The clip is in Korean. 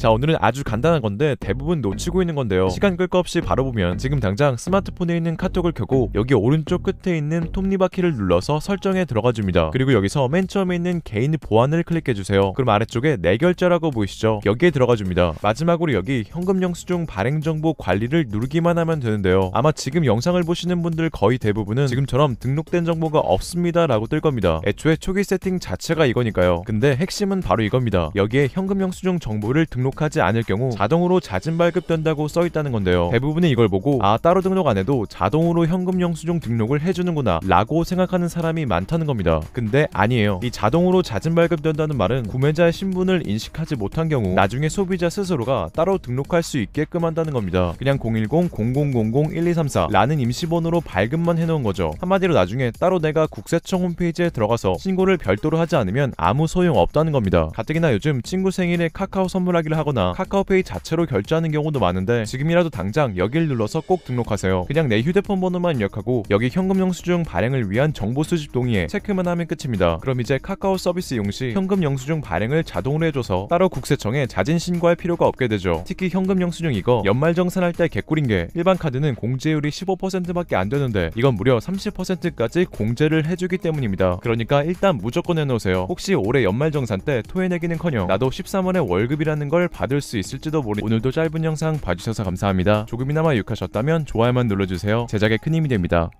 자 오늘은 아주 간단한 건데 대부분 놓치고 있는 건데요 시간 끌 거 없이 바로 보면 지금 당장 스마트폰에 있는 카톡을 켜고 여기 오른쪽 끝에 있는 톱니바퀴를 눌러서 설정에 들어가 줍니다 그리고 여기서 맨 처음에 있는 개인 보안을 클릭해 주세요 그럼 아래쪽에 내 네 결제라고 보이시죠 여기에 들어가 줍니다 마지막으로 여기 현금 영수증 발행 정보 관리를 누르기만 하면 되는데요 아마 지금 영상을 보시는 분들 거의 대부분은 지금처럼 등록된 정보가 없습니다 라고 뜰 겁니다 애초에 초기 세팅 자체가 이거니까요 근데 핵심은 바로 이겁니다 여기에 현금 영수증 정보를 등록 등록하지 않을 경우 자동으로 자진 발급된다고 써있다는 건데요. 대부분이 이걸 보고 아 따로 등록 안 해도 자동으로 현금 영수증 등록을 해주는구나 라고 생각하는 사람이 많다는 겁니다. 근데 아니에요. 이 자동으로 자진 발급된다는 말은 구매자의 신분을 인식하지 못한 경우 나중에 소비자 스스로가 따로 등록할 수 있게끔 한다는 겁니다. 그냥 010-0000-1234 라는 임시번호로 발급만 해놓은 거죠. 한마디로 나중에 따로 내가 국세청 홈페이지에 들어가서 신고를 별도로 하지 않으면 아무 소용 없다는 겁니다. 가뜩이나 요즘 친구 생일에 카카오 선물하기를 하거나 카카오페이 자체로 결제하는 경우도 많은데 지금이라도 당장 여길 눌러서 꼭 등록하세요. 그냥 내 휴대폰 번호만 입력하고 여기 현금 영수증 발행을 위한 정보 수집 동의에 체크만 하면 끝입니다. 그럼 이제 카카오 서비스 이용 시 현금 영수증 발행을 자동으로 해줘서 따로 국세청에 자진 신고할 필요가 없게 되죠. 특히 현금 영수증 이거 연말 정산할 때 개꿀인 게 일반 카드는 공제율이 15%밖에 안 되는데 이건 무려 30%까지 공제를 해주기 때문입니다. 그러니까 일단 무조건 해놓으세요. 혹시 올해 연말 정산 때 토해내기는커녕 나도 1 3월에 월급이라는 걸걸 받을 수 있을지도 모르 니 오늘도 짧은 영상 봐주셔서 감사합니다. 조금이나마 유익하셨다면 좋아요만 눌러주세요. 제작에 큰 힘이 됩니다.